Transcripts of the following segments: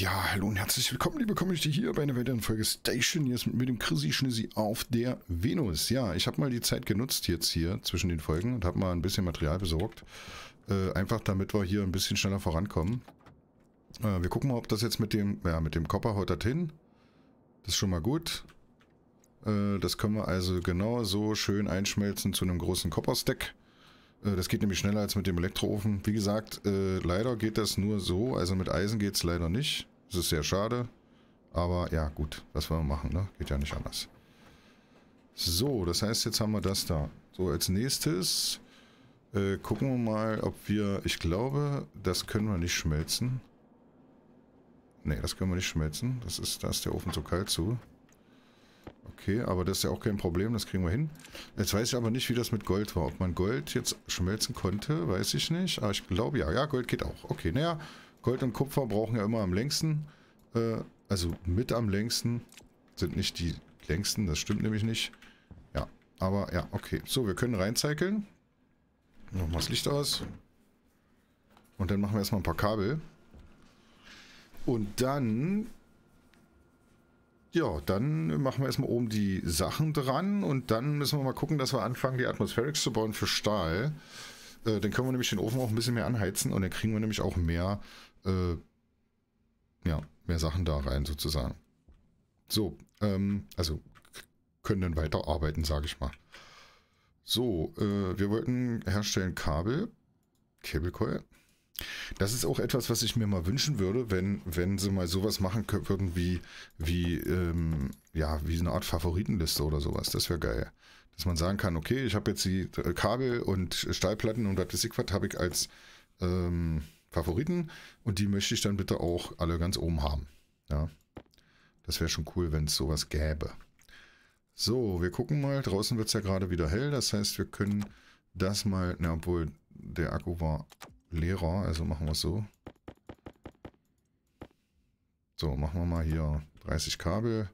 Ja, hallo und herzlich willkommen, liebe Community, hier bei einer weiteren Folge Station. Jetzt mit, mit dem Chrissy Schnissi auf der Venus. Ja, ich habe mal die Zeit genutzt jetzt hier zwischen den Folgen und habe mal ein bisschen Material besorgt. Äh, einfach damit wir hier ein bisschen schneller vorankommen. Äh, wir gucken mal, ob das jetzt mit dem, ja, mit dem Copper haut das hin. Das ist schon mal gut. Äh, das können wir also genau so schön einschmelzen zu einem großen Copper-Stack. Äh, das geht nämlich schneller als mit dem Elektroofen. Wie gesagt, äh, leider geht das nur so. Also mit Eisen geht es leider nicht. Das ist sehr schade. Aber ja, gut, was wollen wir machen, ne? Geht ja nicht anders. So, das heißt, jetzt haben wir das da. So, als nächstes äh, gucken wir mal, ob wir... Ich glaube, das können wir nicht schmelzen. Ne, das können wir nicht schmelzen. Das ist, da ist der Ofen zu kalt zu. Okay, aber das ist ja auch kein Problem, das kriegen wir hin. Jetzt weiß ich aber nicht, wie das mit Gold war. Ob man Gold jetzt schmelzen konnte, weiß ich nicht. Aber ah, ich glaube ja, ja, Gold geht auch. Okay, naja, Gold und Kupfer brauchen ja immer am längsten. Äh, also mit am längsten sind nicht die längsten, das stimmt nämlich nicht. Ja, aber ja, okay. So, wir können reincyceln. Nochmal das Licht aus. Und dann machen wir erstmal ein paar Kabel. Und dann ja, dann machen wir erstmal oben die Sachen dran und dann müssen wir mal gucken, dass wir anfangen, die Atmospherics zu bauen für Stahl. Äh, dann können wir nämlich den Ofen auch ein bisschen mehr anheizen und dann kriegen wir nämlich auch mehr, äh, ja, mehr Sachen da rein sozusagen. So, ähm, also können dann weiterarbeiten, sage ich mal. So, äh, wir wollten herstellen Kabel, Cablecoil. Das ist auch etwas, was ich mir mal wünschen würde, wenn, wenn sie mal sowas machen würden wie, wie, ähm, ja, wie eine Art Favoritenliste oder sowas. Das wäre geil. Dass man sagen kann, okay, ich habe jetzt die äh, Kabel und Stahlplatten und das Siegwart habe ich als ähm, Favoriten und die möchte ich dann bitte auch alle ganz oben haben. Ja. Das wäre schon cool, wenn es sowas gäbe. So, wir gucken mal. Draußen wird es ja gerade wieder hell. Das heißt, wir können das mal, na, obwohl der Akku war Lehrer, also machen wir es so. So, machen wir mal hier 30 Kabel.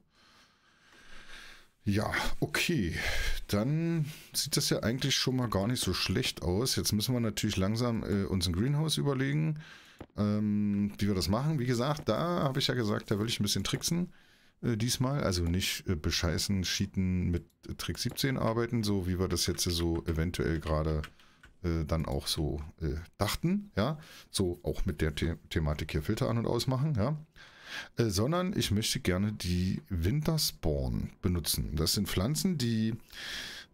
Ja, okay. Dann sieht das ja eigentlich schon mal gar nicht so schlecht aus. Jetzt müssen wir natürlich langsam äh, uns ein Greenhouse überlegen, ähm, wie wir das machen. Wie gesagt, da habe ich ja gesagt, da will ich ein bisschen tricksen äh, diesmal. Also nicht äh, bescheißen, cheaten mit Trick 17 arbeiten, so wie wir das jetzt so eventuell gerade äh, äh, dann auch so äh, dachten, ja, so auch mit der The Thematik hier Filter an und ausmachen, ja, äh, sondern ich möchte gerne die Winterspawn benutzen. Das sind Pflanzen, die, äh,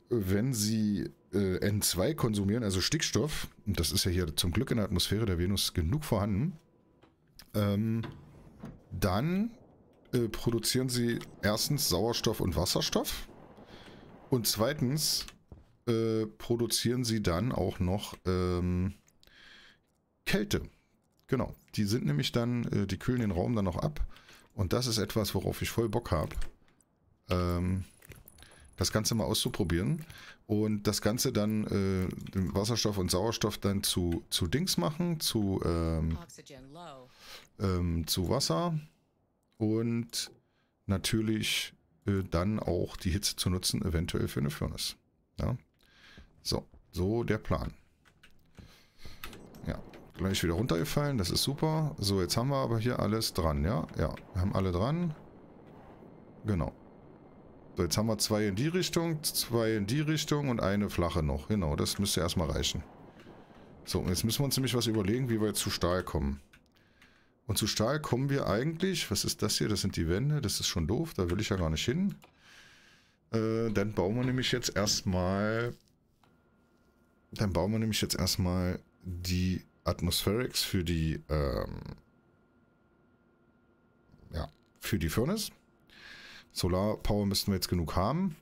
wenn sie äh, N2 konsumieren, also Stickstoff, und das ist ja hier zum Glück in der Atmosphäre der Venus genug vorhanden, ähm, dann produzieren sie erstens Sauerstoff und Wasserstoff und zweitens äh, produzieren sie dann auch noch ähm, Kälte. Genau, die sind nämlich dann, äh, die kühlen den Raum dann noch ab. Und das ist etwas, worauf ich voll Bock habe. Ähm, das Ganze mal auszuprobieren und das Ganze dann äh, Wasserstoff und Sauerstoff dann zu, zu Dings machen, zu, ähm, ähm, zu Wasser und natürlich äh, dann auch die Hitze zu nutzen, eventuell für eine Furnace. Ja? So, so der Plan. Ja, gleich wieder runtergefallen, das ist super. So, jetzt haben wir aber hier alles dran, ja? Ja, wir haben alle dran. Genau. So, jetzt haben wir zwei in die Richtung, zwei in die Richtung und eine flache noch. Genau, das müsste erstmal reichen. So, und jetzt müssen wir uns nämlich was überlegen, wie wir jetzt zu Stahl kommen. Und zu Stahl kommen wir eigentlich, was ist das hier? Das sind die Wände, das ist schon doof, da will ich ja gar nicht hin. Äh, dann bauen wir nämlich jetzt erstmal dann bauen wir nämlich jetzt erstmal die Atmospherics für die, ähm, ja, für die Furnace. Solar Power müssten wir jetzt genug haben.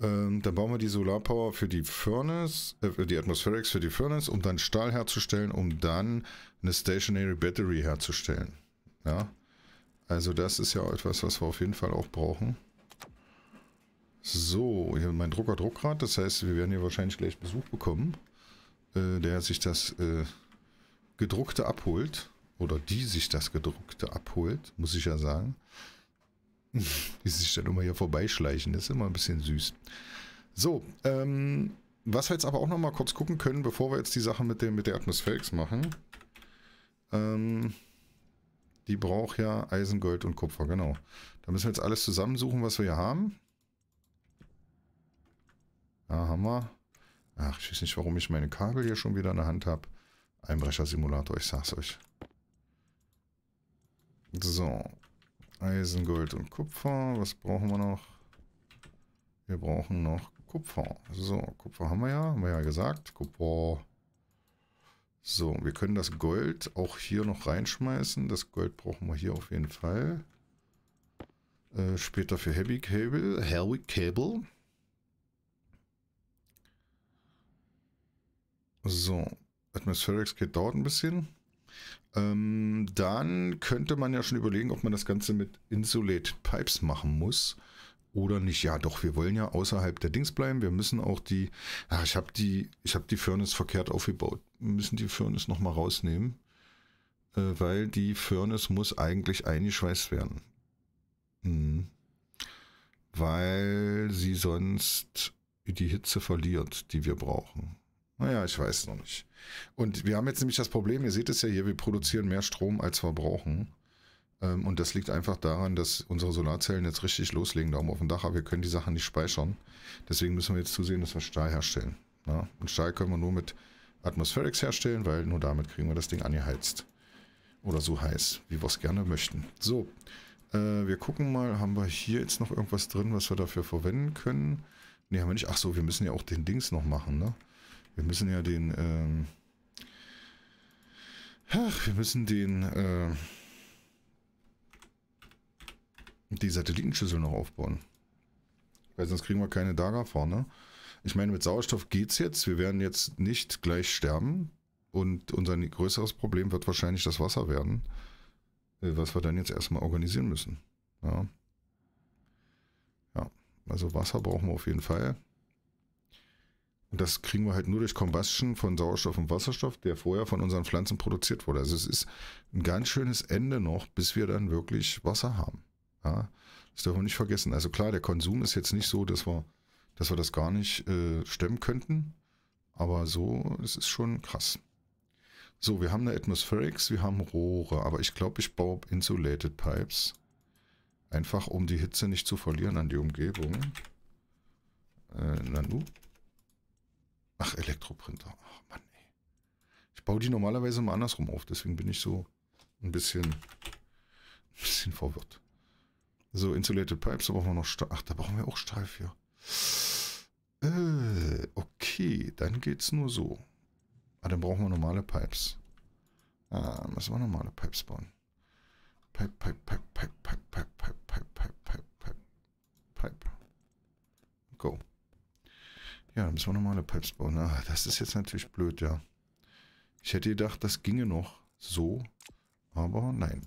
Ähm, dann bauen wir die Solar Power für die Furnace, äh, die Atmospherics für die Furnace, um dann Stahl herzustellen, um dann eine Stationary Battery herzustellen. Ja, also das ist ja etwas, was wir auf jeden Fall auch brauchen. So, hier mein Drucker Druckrad. Das heißt, wir werden hier wahrscheinlich gleich Besuch bekommen, äh, der sich das äh, gedruckte abholt. Oder die sich das gedruckte abholt, muss ich ja sagen. die sich dann immer hier vorbeischleichen. Das ist immer ein bisschen süß. So, ähm, was wir jetzt aber auch nochmal kurz gucken können, bevor wir jetzt die Sache mit, dem, mit der Atmosphäre machen. Ähm, die braucht ja Eisen, Gold und Kupfer, genau. Da müssen wir jetzt alles zusammensuchen, was wir hier haben. Ah, haben wir. Ach, ich weiß nicht, warum ich meine Kabel hier schon wieder in der Hand habe. Einbrechersimulator, ich sag's euch. So. Eisen, Gold und Kupfer. Was brauchen wir noch? Wir brauchen noch Kupfer. So, Kupfer haben wir ja, haben wir ja gesagt. Kupfer. So, wir können das Gold auch hier noch reinschmeißen. Das Gold brauchen wir hier auf jeden Fall. Äh, später für Heavy Cable. Heavy Cable. So, Atmospherics geht dauert ein bisschen. Ähm, dann könnte man ja schon überlegen, ob man das Ganze mit Insulate Pipes machen muss oder nicht. Ja, doch, wir wollen ja außerhalb der Dings bleiben. Wir müssen auch die, Ach, ich habe die, ich die Furnace verkehrt aufgebaut. Wir müssen die Furnace nochmal rausnehmen, äh, weil die Furnace muss eigentlich eingeschweißt werden. Mhm. Weil sie sonst die Hitze verliert, die wir brauchen. Naja, ich weiß noch nicht. Und wir haben jetzt nämlich das Problem, ihr seht es ja hier, wir produzieren mehr Strom als wir brauchen. Ähm, und das liegt einfach daran, dass unsere Solarzellen jetzt richtig loslegen, darum auf dem Dach, aber wir können die Sachen nicht speichern. Deswegen müssen wir jetzt zusehen, dass wir Stahl herstellen. Und Stahl können wir nur mit Atmospherics herstellen, weil nur damit kriegen wir das Ding angeheizt. Oder so heiß, wie wir es gerne möchten. So, äh, wir gucken mal, haben wir hier jetzt noch irgendwas drin, was wir dafür verwenden können? Ne, haben wir nicht. Achso, wir müssen ja auch den Dings noch machen, ne? Wir müssen ja den, ähm, ach, wir müssen den, äh, die Satellitenschüssel noch aufbauen. Weil sonst kriegen wir keine Daga vorne. Ich meine, mit Sauerstoff geht's jetzt. Wir werden jetzt nicht gleich sterben. Und unser größeres Problem wird wahrscheinlich das Wasser werden. Äh, was wir dann jetzt erstmal organisieren müssen. Ja. ja. Also Wasser brauchen wir auf jeden Fall. Und das kriegen wir halt nur durch Combustion von Sauerstoff und Wasserstoff, der vorher von unseren Pflanzen produziert wurde. Also es ist ein ganz schönes Ende noch, bis wir dann wirklich Wasser haben. Ja, das dürfen wir nicht vergessen. Also klar, der Konsum ist jetzt nicht so, dass wir, dass wir das gar nicht äh, stemmen könnten. Aber so, es ist schon krass. So, wir haben eine Atmospherics, wir haben Rohre, aber ich glaube, ich baue Insulated Pipes. Einfach, um die Hitze nicht zu verlieren an die Umgebung. Äh, Nanu. Ach, Elektroprinter. Ach, Mann, ey. Ich baue die normalerweise mal andersrum auf, deswegen bin ich so ein bisschen, ein bisschen verwirrt. So, Insulated Pipes, da brauchen wir noch Stahl. Ach, da brauchen wir auch Stahl für. Äh, okay, dann geht's nur so. Ah, dann brauchen wir normale Pipes. Ah, müssen wir normale Pipes bauen. Pipe, Pipe, Pipe, Pipe, Pipe, Pipe, Pipe, Pipe, Pipe, Pipe, Pipe. Go. Ja, müssen wir nochmal eine Pipes bauen. Ah, das ist jetzt natürlich blöd, ja. Ich hätte gedacht, das ginge noch so, aber nein.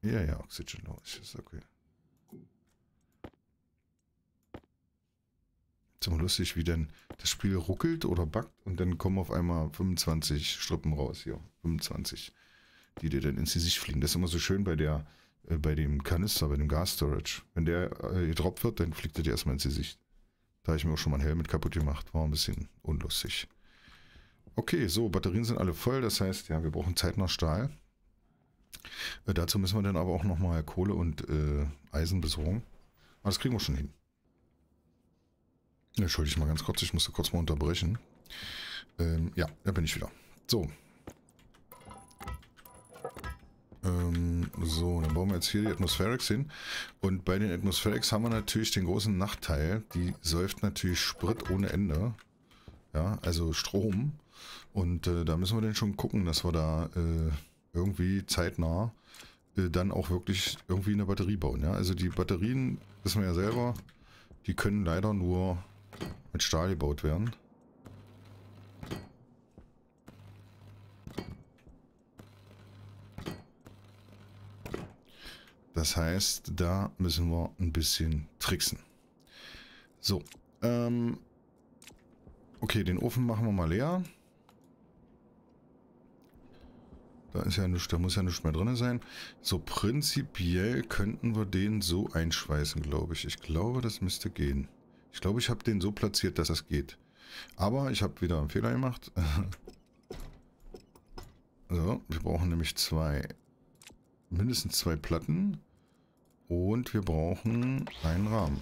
Ja, ja, Oxygen low ist jetzt okay. Ist immer lustig, wie denn das Spiel ruckelt oder backt und dann kommen auf einmal 25 Strippen raus. Hier, 25, die dir dann ins Gesicht fliegen. Das ist immer so schön bei der, äh, bei dem Kanister, bei dem Gas-Storage. Wenn der äh, gedroppt wird, dann fliegt er dir erstmal ins Gesicht. Da habe ich mir auch schon mal ein Helm mit kaputt gemacht. War ein bisschen unlustig. Okay, so, Batterien sind alle voll. Das heißt, ja, wir brauchen Zeit nach Stahl. Äh, dazu müssen wir dann aber auch nochmal Kohle und äh, Eisen besorgen. Aber ah, das kriegen wir schon hin. Entschuldige mal ganz kurz, ich musste kurz mal unterbrechen. Ähm, ja, da bin ich wieder. So, ähm, so, dann bauen wir jetzt hier die Atmospherics hin. Und bei den Atmospherics haben wir natürlich den großen Nachteil. Die säuft natürlich Sprit ohne Ende. Ja, also Strom. Und äh, da müssen wir dann schon gucken, dass wir da äh, irgendwie zeitnah äh, dann auch wirklich irgendwie eine Batterie bauen. Ja, also die Batterien, wissen wir ja selber, die können leider nur mit Stahl gebaut werden. Das heißt, da müssen wir ein bisschen tricksen. So, ähm, okay, den Ofen machen wir mal leer. Da ist ja nichts, da muss ja nichts mehr drin sein. So, prinzipiell könnten wir den so einschweißen, glaube ich. Ich glaube, das müsste gehen. Ich glaube, ich habe den so platziert, dass das geht. Aber ich habe wieder einen Fehler gemacht. so, wir brauchen nämlich zwei mindestens zwei Platten. Und wir brauchen einen Rahmen.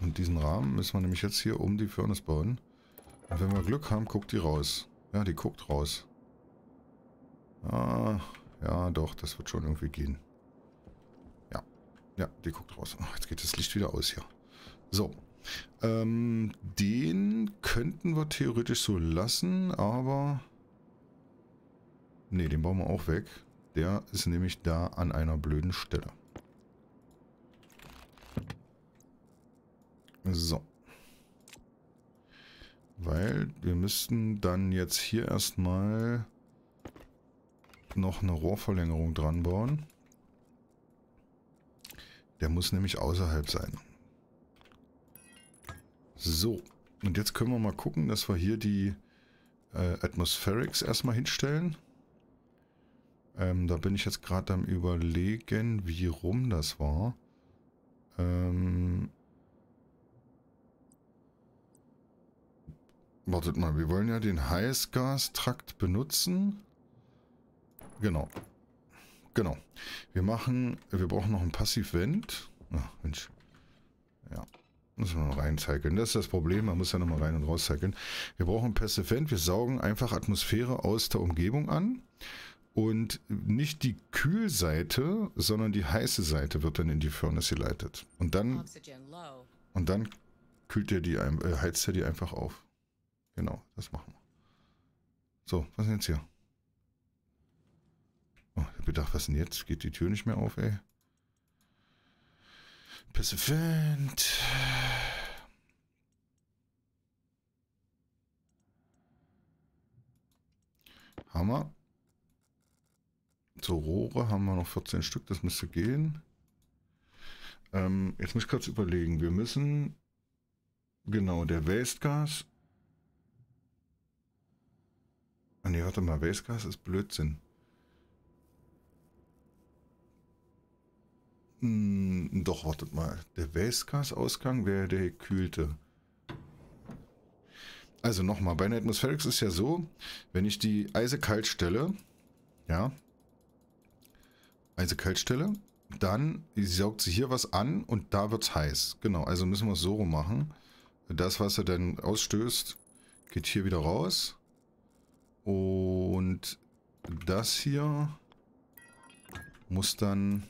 Und diesen Rahmen müssen wir nämlich jetzt hier um die Furnace bauen. Und wenn wir Glück haben, guckt die raus. Ja, die guckt raus. Ah, ja, doch, das wird schon irgendwie gehen. Ja, ja, die guckt raus. Ach, jetzt geht das Licht wieder aus hier. So, ähm, den könnten wir theoretisch so lassen, aber... Ne, den bauen wir auch weg. Der ist nämlich da an einer blöden Stelle. So. Weil wir müssten dann jetzt hier erstmal noch eine Rohrverlängerung dran bauen. Der muss nämlich außerhalb sein. So. Und jetzt können wir mal gucken, dass wir hier die äh, Atmospherics erstmal hinstellen. Ähm, da bin ich jetzt gerade am überlegen, wie rum das war. Ähm Wartet mal, wir wollen ja den Heißgastrakt benutzen. Genau. Genau. Wir machen, wir brauchen noch einen Passivvent. Ach, Mensch. Ja. Müssen wir noch reincyclen. Das ist das Problem. Man muss ja nochmal rein und rauscyclen. Wir brauchen einen Vent. Wir saugen einfach Atmosphäre aus der Umgebung an. Und nicht die Kühlseite, sondern die heiße Seite wird dann in die Furnace geleitet. Und dann, und dann kühlt ihr die, äh, heizt er die einfach auf. Genau, das machen wir. So, was ist jetzt hier? Oh, ich hab gedacht, was denn jetzt? Geht die Tür nicht mehr auf, ey? Passive Vent. Hammer. So, Rohre haben wir noch 14 Stück, das müsste gehen. Ähm, jetzt muss ich kurz überlegen, wir müssen... Genau, der Wastegas... Ah ne, warte mal, Wastegas ist Blödsinn. Hm, doch, wartet mal. Der Wastegas-Ausgang wäre der gekühlte. Also nochmal, bei einer Atmospherics ist ja so, wenn ich die Eise kalt stelle, ja, also Kaltstelle. Dann saugt sie hier was an und da wird es heiß. Genau, also müssen wir es so rum machen. Das, was er dann ausstößt, geht hier wieder raus. Und das hier muss dann...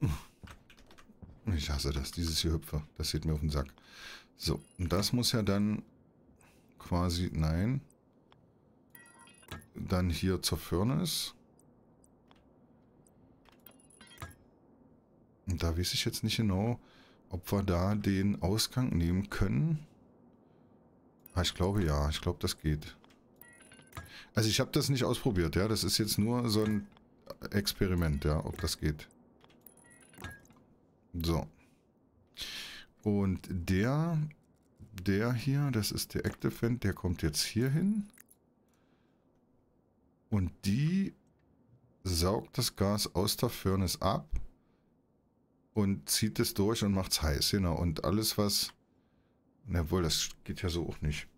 Hm. Ich hasse das, dieses hier Hüpfer. Das geht mir auf den Sack. So, und das muss ja dann quasi... Nein. Dann hier zur Furnace. Und da weiß ich jetzt nicht genau, ob wir da den Ausgang nehmen können. Ah, ich glaube ja. Ich glaube, das geht. Also ich habe das nicht ausprobiert, ja. Das ist jetzt nur so ein Experiment, ja, ob das geht. So. Und der, der hier, das ist der Active Vent, der kommt jetzt hier hin. Und die saugt das Gas aus der Furnace ab und zieht es durch und macht es heiß, genau. Und alles, was. Na wohl, das geht ja so auch nicht.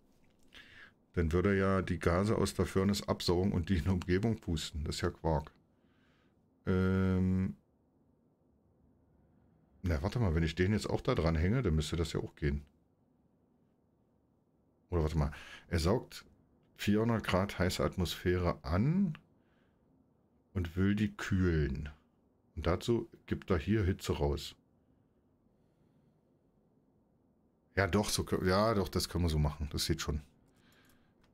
Dann würde er ja die Gase aus der Firnis absaugen und die in die Umgebung pusten. Das ist ja Quark. Ähm. Na, warte mal, wenn ich den jetzt auch da dran hänge, dann müsste das ja auch gehen. Oder warte mal, er saugt 400 Grad heiße Atmosphäre an und will die kühlen. Und dazu gibt er hier Hitze raus. Ja, doch, so ja, doch, das können wir so machen. Das sieht schon.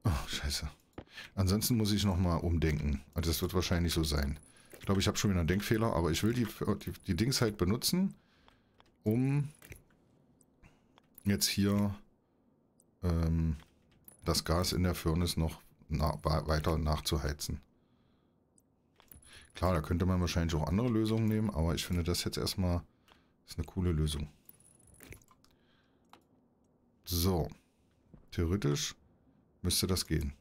Oh, scheiße. Ansonsten muss ich nochmal umdenken. Also das wird wahrscheinlich so sein. Ich glaube, ich habe schon wieder einen Denkfehler, aber ich will die, die, die Dings halt benutzen, um jetzt hier ähm, das Gas in der Firnis noch na, weiter nachzuheizen. Klar, da könnte man wahrscheinlich auch andere Lösungen nehmen, aber ich finde das jetzt erstmal ist eine coole Lösung. So. Theoretisch müsste das gehen.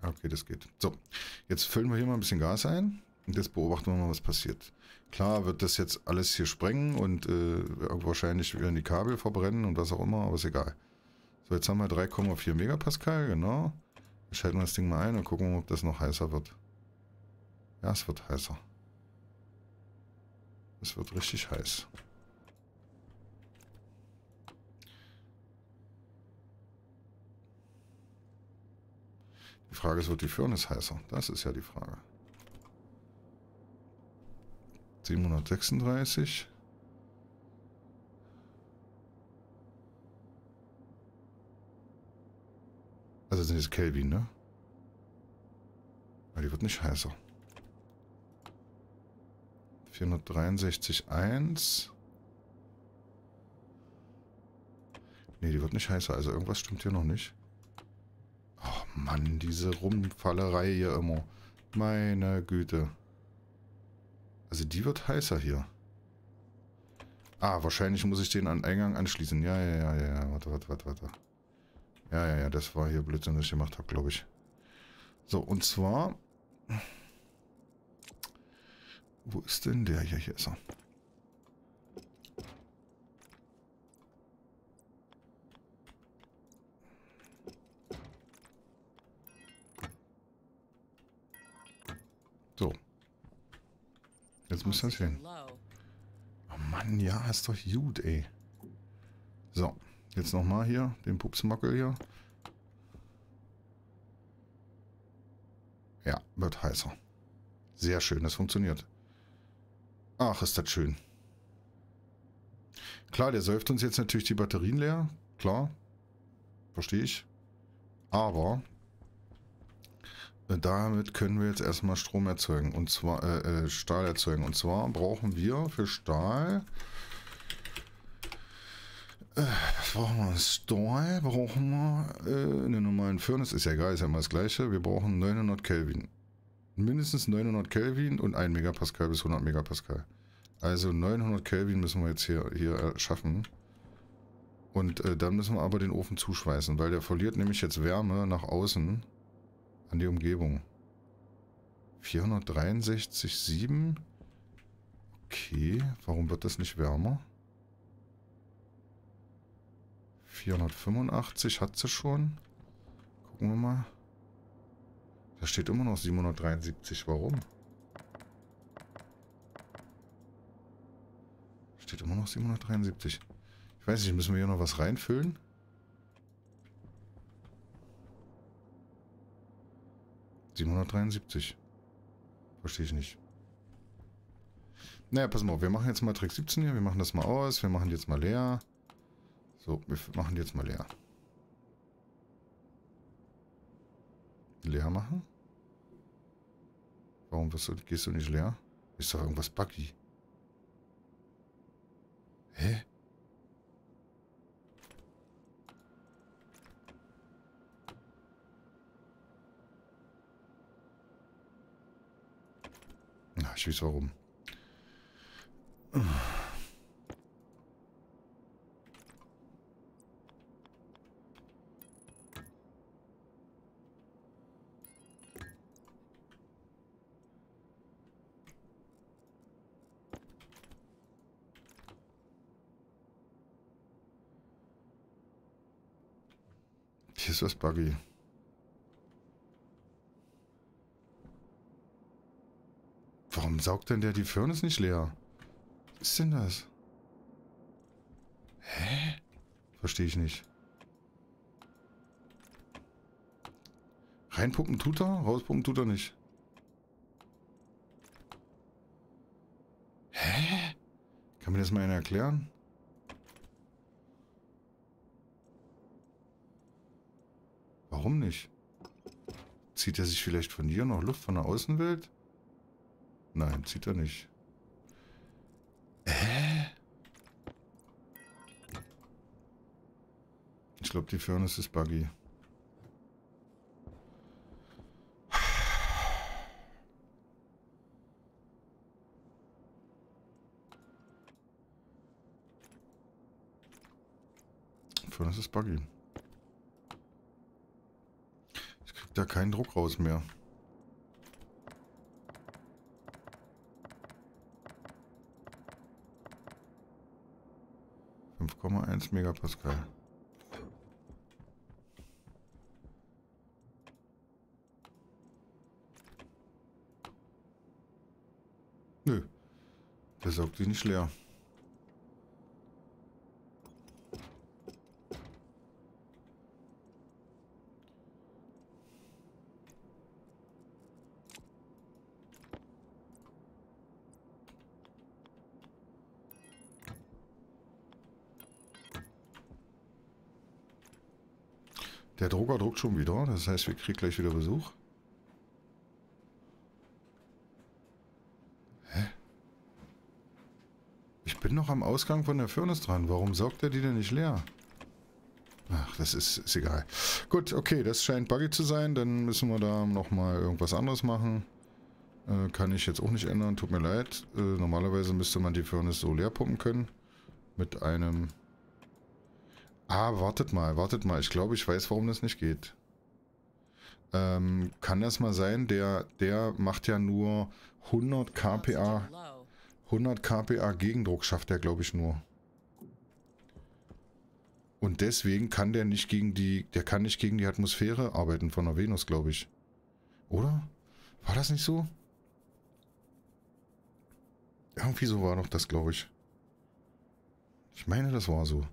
Ah, okay, das geht. So, jetzt füllen wir hier mal ein bisschen Gas ein. Und jetzt beobachten wir mal, was passiert. Klar wird das jetzt alles hier sprengen und äh, wahrscheinlich werden die Kabel verbrennen und was auch immer, aber ist egal. So, jetzt haben wir 3,4 Megapascal, genau schalten wir das Ding mal ein und gucken, ob das noch heißer wird. Ja, es wird heißer. Es wird richtig heiß. Die Frage ist, wird die Firnis heißer? Das ist ja die Frage. 736. Also sind jetzt Kelvin, ne? Aber ah, die wird nicht heißer. 463,1. Ne, die wird nicht heißer. Also irgendwas stimmt hier noch nicht. Oh Mann, diese Rumfallerei hier immer. Meine Güte. Also die wird heißer hier. Ah, wahrscheinlich muss ich den an Eingang anschließen. Ja, ja, ja, ja. Warte, warte, warte, warte. Ja, ja, ja, das war hier Blödsinn, was ich gemacht habe, glaube ich. So, und zwar... Wo ist denn der? Hier, hier ist er. So. Jetzt müsste das hin. Oh Mann, ja, ist doch gut, ey. So. Jetzt nochmal hier, den Pupsmackel hier. Ja, wird heißer. Sehr schön, das funktioniert. Ach, ist das schön. Klar, der säuft uns jetzt natürlich die Batterien leer. Klar. Verstehe ich. Aber äh, damit können wir jetzt erstmal Strom erzeugen. Und zwar äh, äh Stahl erzeugen. Und zwar brauchen wir für Stahl was brauchen wir? Store brauchen wir äh, einen normalen Furnace. Ist ja egal, ist ja immer das gleiche. Wir brauchen 900 Kelvin. Mindestens 900 Kelvin und 1 Megapascal bis 100 Megapascal. Also 900 Kelvin müssen wir jetzt hier, hier schaffen. Und äh, dann müssen wir aber den Ofen zuschweißen, weil der verliert nämlich jetzt Wärme nach außen an die Umgebung. 463,7. Okay, warum wird das nicht wärmer? 485 hat sie schon. Gucken wir mal. Da steht immer noch 773. Warum? Steht immer noch 773. Ich weiß nicht, müssen wir hier noch was reinfüllen? ...773. Verstehe ich nicht. Naja, pass mal auf, wir machen jetzt mal Trick 17 hier, wir machen das mal aus, wir machen jetzt mal leer. So, wir machen die jetzt mal leer. Leer machen? Warum du, gehst du nicht leer? Ist doch irgendwas buggy. Hä? Na, ich weiß warum. Hier ist das buggy. Warum saugt denn der die Furnace nicht leer? Was ist denn das? Hä? Verstehe ich nicht. Reinpumpen tut er, rauspumpen tut er nicht. Hä? Kann mir das mal einer erklären? Warum nicht? Zieht er sich vielleicht von hier noch Luft von der Außenwelt? Nein, zieht er nicht. Hä? Ich glaube, die Furnace ist buggy. Furnace ist buggy. kriegt da keinen Druck raus mehr. Fünf Komma eins Megapascal. Nö, der saugt sie nicht leer. Papa druckt schon wieder. Das heißt, wir kriegen gleich wieder Besuch. Hä? Ich bin noch am Ausgang von der Furnace dran. Warum sorgt er die denn nicht leer? Ach, das ist, ist egal. Gut, okay, das scheint buggy zu sein. Dann müssen wir da nochmal irgendwas anderes machen. Äh, kann ich jetzt auch nicht ändern. Tut mir leid. Äh, normalerweise müsste man die Furnace so leer pumpen können. Mit einem Ah, wartet mal, wartet mal. Ich glaube, ich weiß, warum das nicht geht. Ähm, kann das mal sein? Der, der macht ja nur 100 kPa. 100 kPa Gegendruck schafft er, glaube ich, nur. Und deswegen kann der nicht gegen die, der kann nicht gegen die Atmosphäre arbeiten von der Venus, glaube ich. Oder? War das nicht so? Irgendwie so war doch das, glaube ich. Ich meine, das war so.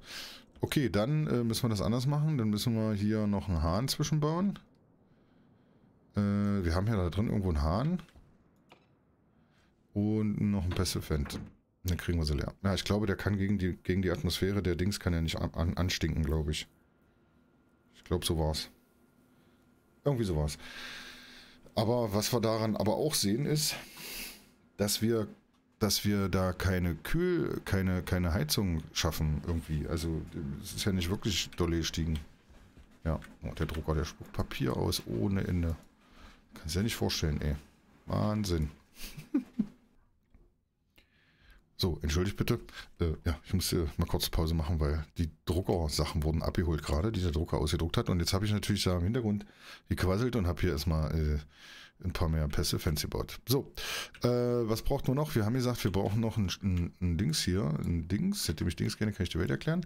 Okay, dann äh, müssen wir das anders machen. Dann müssen wir hier noch einen Hahn zwischenbauen. Äh, wir haben ja da drin irgendwo einen Hahn. Und noch ein einen Passivent. Dann kriegen wir sie leer. Ja, ich glaube, der kann gegen die, gegen die Atmosphäre der Dings kann ja nicht an, an, anstinken, glaube ich. Ich glaube, so war's. Irgendwie so war's. Aber was wir daran aber auch sehen ist, dass wir dass wir da keine Kühl, keine, keine Heizung schaffen irgendwie. Also es ist ja nicht wirklich doll gestiegen. Ja, oh, der Drucker, der spuckt Papier aus ohne Ende. Kannst ja nicht vorstellen, ey. Wahnsinn. so, entschuldigt bitte. Äh, ja, ich musste äh, mal kurz Pause machen, weil die Druckersachen wurden abgeholt gerade, die der Drucker ausgedruckt hat. Und jetzt habe ich natürlich da im Hintergrund gequasselt und habe hier erstmal äh, ein paar mehr Pässe, Fancy Board. So, äh, was braucht man noch? Wir haben gesagt, wir brauchen noch ein, ein, ein Dings hier. Ein Dings, hätte mich Dings gerne, kann ich die Welt erklären.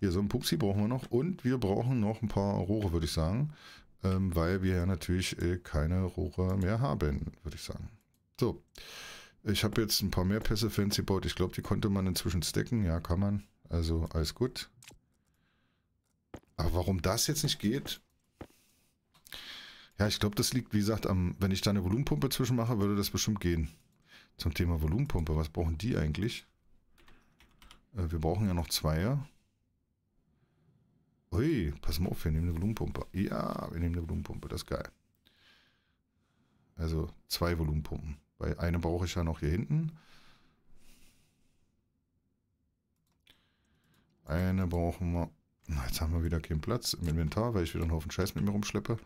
Hier, so ein Pupsi brauchen wir noch. Und wir brauchen noch ein paar Rohre, würde ich sagen. Ähm, weil wir ja natürlich äh, keine Rohre mehr haben, würde ich sagen. So, ich habe jetzt ein paar mehr Pässe, Fancy Board. Ich glaube, die konnte man inzwischen stacken. Ja, kann man. Also, alles gut. Aber warum das jetzt nicht geht, ja, ich glaube, das liegt, wie gesagt, am, wenn ich da eine Volumenpumpe zwischenmache, würde das bestimmt gehen. Zum Thema Volumenpumpe, was brauchen die eigentlich? Äh, wir brauchen ja noch Zweier. Ui, pass mal auf, wir nehmen eine Volumenpumpe. Ja, wir nehmen eine Volumenpumpe, das ist geil. Also zwei Volumenpumpen. Weil eine brauche ich ja noch hier hinten. Eine brauchen wir. Jetzt haben wir wieder keinen Platz im Inventar, weil ich wieder einen Haufen Scheiß mit mir rumschleppe.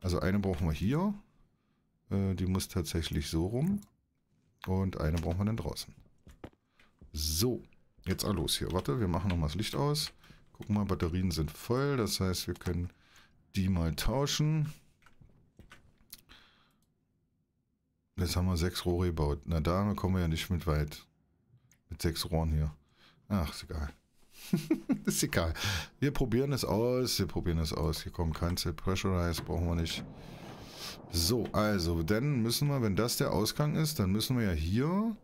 Also eine brauchen wir hier. Äh, die muss tatsächlich so rum. Und eine brauchen wir dann draußen. So, jetzt auch los hier. Warte, wir machen nochmal das Licht aus. Gucken mal, Batterien sind voll. Das heißt, wir können die mal tauschen. Jetzt haben wir sechs Rohre gebaut. Na, da kommen wir ja nicht mit weit. Mit sechs Rohren hier. Ach, ist egal. ist egal. Wir probieren es aus. Wir probieren es aus. Hier kommt Cancel Pressurize. Brauchen wir nicht. So, also, dann müssen wir, wenn das der Ausgang ist, dann müssen wir ja hier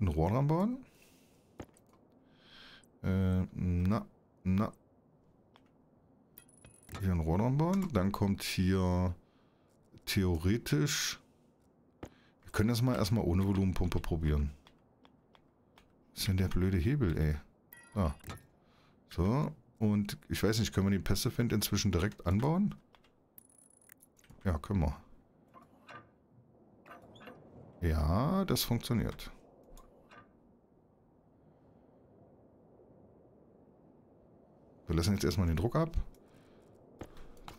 ein Rohr dran bauen. Äh, na, na. Hier ein Rohr dran bauen. Dann kommt hier theoretisch... Wir können das mal erstmal ohne Volumenpumpe probieren. Was ist denn der blöde Hebel, ey? Ah. So, und ich weiß nicht, können wir den Pestefend inzwischen direkt anbauen? Ja, können wir. Ja, das funktioniert. Wir lassen jetzt erstmal den Druck ab.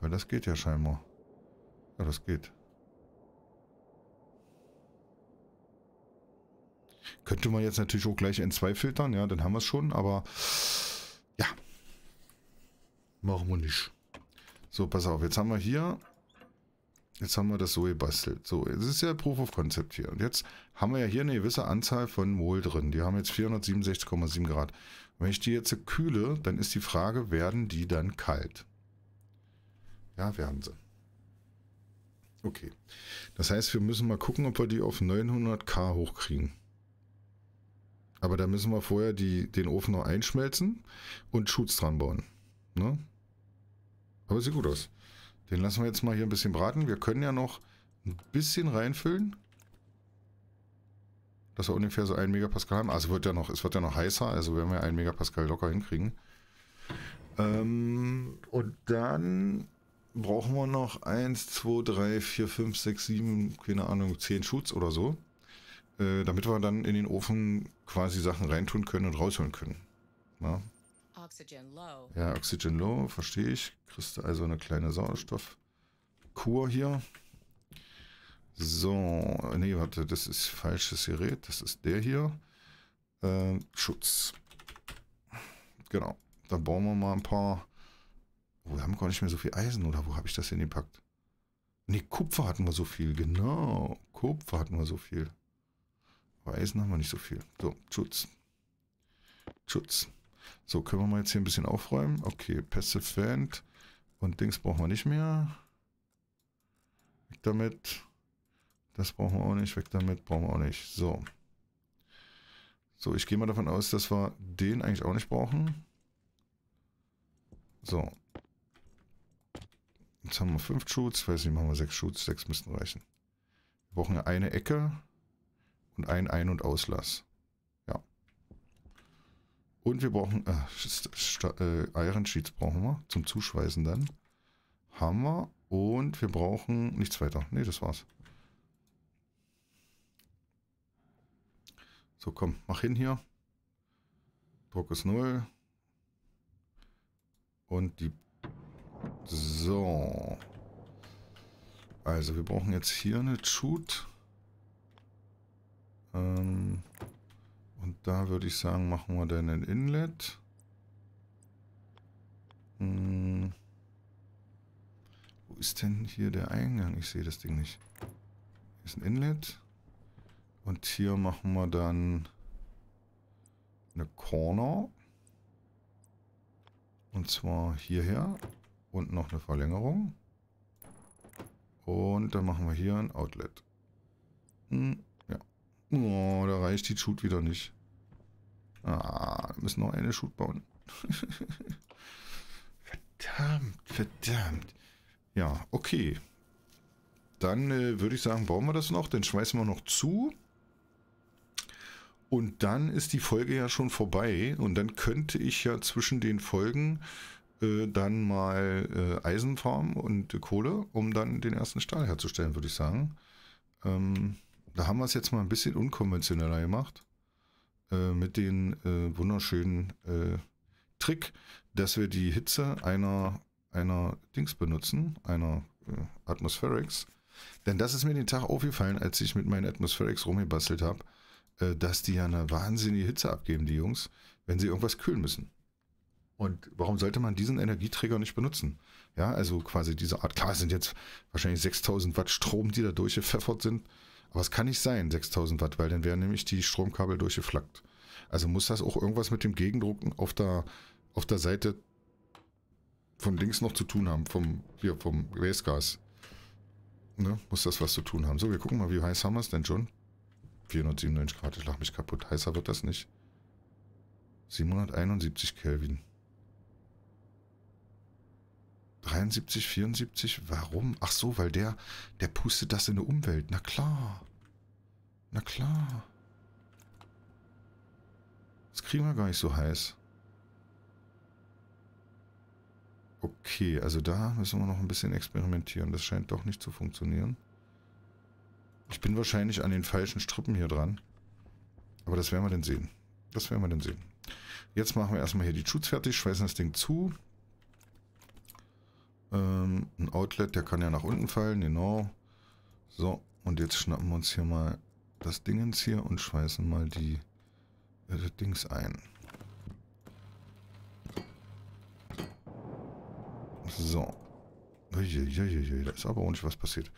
Weil das geht ja scheinbar. Ja, das geht. Könnte man jetzt natürlich auch gleich N2 filtern, ja, dann haben wir es schon, aber ja. Machen wir nicht. So, pass auf. Jetzt haben wir hier... Jetzt haben wir das so gebastelt. So, es ist ja Proof of Concept hier. Und jetzt haben wir ja hier eine gewisse Anzahl von Mol drin. Die haben jetzt 467,7 Grad. Wenn ich die jetzt kühle, dann ist die Frage, werden die dann kalt? Ja, werden sie. Okay. Das heißt, wir müssen mal gucken, ob wir die auf 900k hochkriegen. Aber da müssen wir vorher die, den Ofen noch einschmelzen und Schutz dran bauen. Ne? Aber sieht gut aus. Den lassen wir jetzt mal hier ein bisschen braten. Wir können ja noch ein bisschen reinfüllen. Dass wir ungefähr so 1 Megapascal haben. Also wird ja noch, es wird ja noch heißer, also werden wir 1 Megapascal locker hinkriegen. Ähm, und dann brauchen wir noch 1, 2, 3, 4, 5, 6, 7, keine Ahnung, 10 Schutz oder so. Äh, damit wir dann in den Ofen quasi Sachen reintun können und rausholen können. Ja, Oxygen low, ja Oxygen Low, verstehe ich. Kriegst du also eine kleine Sauerstoffkur hier. So, nee, warte, das ist falsches Gerät. Das ist der hier. Äh, Schutz. Genau. da bauen wir mal ein paar... Oh, wir haben gar nicht mehr so viel Eisen, oder wo habe ich das denn gepackt? Nee, Kupfer hatten wir so viel, genau. Kupfer hatten wir so viel. Eisen haben wir nicht so viel. So, Schutz. Schutz. So, können wir mal jetzt hier ein bisschen aufräumen. Okay, Passive Vent und Dings brauchen wir nicht mehr. Weg damit. Das brauchen wir auch nicht. Weg damit brauchen wir auch nicht. So. So, ich gehe mal davon aus, dass wir den eigentlich auch nicht brauchen. So. Jetzt haben wir fünf Shoots. Weiß nicht, machen wir sechs Shoots. Sechs müssten reichen. Wir brauchen ja eine Ecke und ein Ein- und Auslass. Ja. Und wir brauchen äh, äh, Iron Sheets brauchen wir zum Zuschweißen dann. Hammer und wir brauchen nichts weiter. Ne, das war's. So, komm, mach hin hier. Druck ist 0. Und die... So. Also, wir brauchen jetzt hier eine Shoot. Ähm, und da würde ich sagen, machen wir dann ein Inlet. Hm. Wo ist denn hier der Eingang? Ich sehe das Ding nicht. Hier ist ein Inlet. Und hier machen wir dann eine Corner. Und zwar hierher und noch eine Verlängerung. Und dann machen wir hier ein Outlet. Hm. Oh, da reicht die Shoot wieder nicht. Ah, wir müssen noch eine Shoot bauen. verdammt, verdammt. Ja, okay. Dann äh, würde ich sagen, bauen wir das noch, dann schmeißen wir noch zu. Und dann ist die Folge ja schon vorbei und dann könnte ich ja zwischen den Folgen äh, dann mal äh, Eisen farmen und Kohle, um dann den ersten Stahl herzustellen, würde ich sagen. Ähm da haben wir es jetzt mal ein bisschen unkonventioneller gemacht. Äh, mit dem äh, wunderschönen äh, Trick, dass wir die Hitze einer, einer Dings benutzen, einer äh, Atmospherics. Denn das ist mir den Tag aufgefallen, als ich mit meinen Atmospherics rumgebastelt habe, äh, dass die ja eine wahnsinnige Hitze abgeben, die Jungs, wenn sie irgendwas kühlen müssen. Und warum sollte man diesen Energieträger nicht benutzen? Ja, also quasi diese Art, klar sind jetzt wahrscheinlich 6000 Watt Strom, die da durchgepfeffert sind. Aber es kann nicht sein, 6000 Watt, weil dann wären nämlich die Stromkabel durchgeflackt. Also muss das auch irgendwas mit dem Gegendrucken auf der, auf der Seite von links noch zu tun haben, vom, hier, vom Gläsgas. Ne? Muss das was zu tun haben. So, wir gucken mal, wie heiß haben wir es denn schon? 497 Grad, ich lach mich kaputt. Heißer wird das nicht. 771 Kelvin. 73, 74, warum? Ach so, weil der, der pustet das in die Umwelt. Na klar. Na klar. Das kriegen wir gar nicht so heiß. Okay, also da müssen wir noch ein bisschen experimentieren. Das scheint doch nicht zu funktionieren. Ich bin wahrscheinlich an den falschen Strippen hier dran. Aber das werden wir dann sehen. Das werden wir dann sehen. Jetzt machen wir erstmal hier die Schutz fertig, schweißen das Ding zu. Ähm, ein Outlet, der kann ja nach unten fallen, genau. So, und jetzt schnappen wir uns hier mal das Dingens hier und schweißen mal die äh, Dings ein. So. Uiuiui, da ist aber ordentlich was passiert.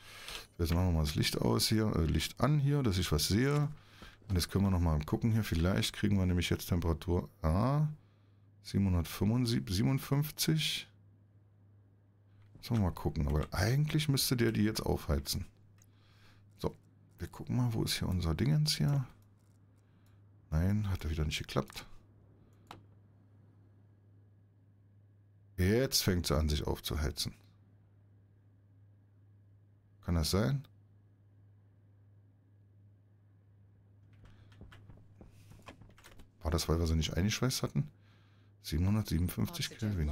Jetzt machen wir mal das Licht aus hier, äh, Licht an hier, dass ich was sehe. Und jetzt können wir nochmal gucken hier. Vielleicht kriegen wir nämlich jetzt Temperatur A. Ah, 757. Sollen mal gucken, Aber eigentlich müsste der die jetzt aufheizen. So, wir gucken mal, wo ist hier unser Dingens hier? Nein, hat er wieder nicht geklappt. Jetzt fängt sie an, sich aufzuheizen. Kann das sein? War das, weil wir sie nicht eingeschweißt hatten? 757 Kelvin.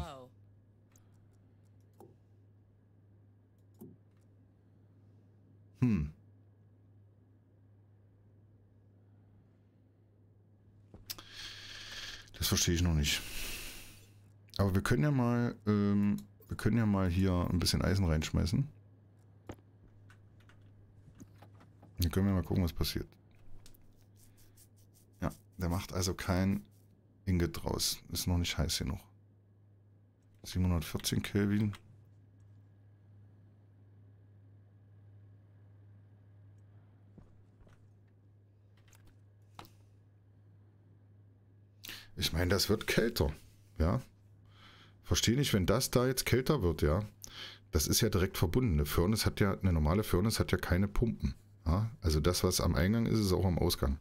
Hm. Das verstehe ich noch nicht. Aber wir können ja mal, ähm, wir können ja mal hier ein bisschen Eisen reinschmeißen. Dann können wir mal gucken, was passiert. Ja, der macht also kein Ingot draus. Ist noch nicht heiß genug. 714 Kelvin. Ich meine, das wird kälter. Ja. Verstehe nicht, wenn das da jetzt kälter wird, ja. Das ist ja direkt verbunden. Eine Furnace hat ja, eine normale Furnace hat ja keine Pumpen. Ja? Also das, was am Eingang ist, ist auch am Ausgang.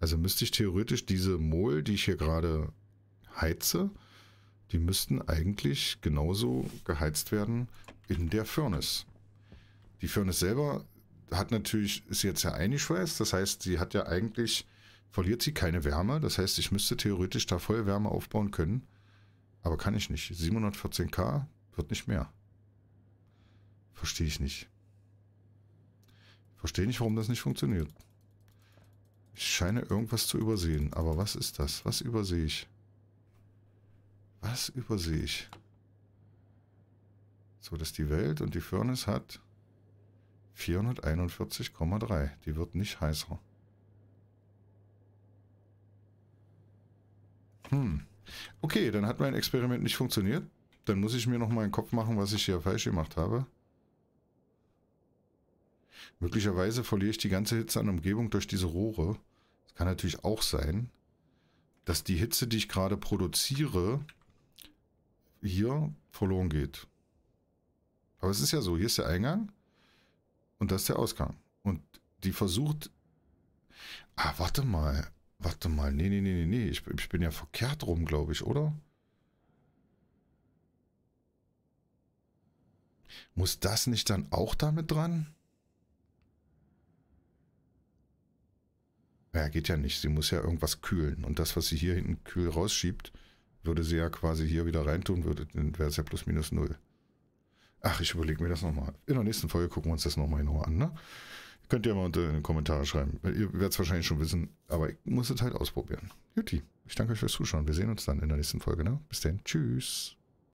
Also müsste ich theoretisch diese Mol, die ich hier gerade heize, die müssten eigentlich genauso geheizt werden in der Furnace. Die Furnace selber hat natürlich, ist jetzt ja eingeschweißt, das heißt, sie hat ja eigentlich verliert sie keine Wärme. Das heißt, ich müsste theoretisch da Feuerwärme aufbauen können. Aber kann ich nicht. 714k wird nicht mehr. Verstehe ich nicht. Verstehe nicht, warum das nicht funktioniert. Ich scheine irgendwas zu übersehen. Aber was ist das? Was übersehe ich? Was übersehe ich? So, dass die Welt und die Furnace hat 441,3. Die wird nicht heißer. Hm. Okay, dann hat mein Experiment nicht funktioniert. Dann muss ich mir nochmal mal einen Kopf machen, was ich hier falsch gemacht habe. Möglicherweise verliere ich die ganze Hitze an Umgebung durch diese Rohre. Es kann natürlich auch sein, dass die Hitze, die ich gerade produziere, hier verloren geht. Aber es ist ja so, hier ist der Eingang und das ist der Ausgang. Und die versucht... Ah, warte mal. Warte mal, nee, nee, nee, nee, nee. Ich, ich bin ja verkehrt rum, glaube ich, oder? Muss das nicht dann auch damit dran? Ja, geht ja nicht. Sie muss ja irgendwas kühlen. Und das, was sie hier hinten kühl rausschiebt, würde sie ja quasi hier wieder reintun, würde, dann wäre es ja plus minus null. Ach, ich überlege mir das nochmal. In der nächsten Folge gucken wir uns das nochmal in Ruhe an, ne? Könnt ihr mal unter in den Kommentaren schreiben. Ihr werdet es wahrscheinlich schon wissen, aber ich muss es halt ausprobieren. Juti, ich danke euch fürs Zuschauen. Wir sehen uns dann in der nächsten Folge. Ne? Bis dann. Tschüss.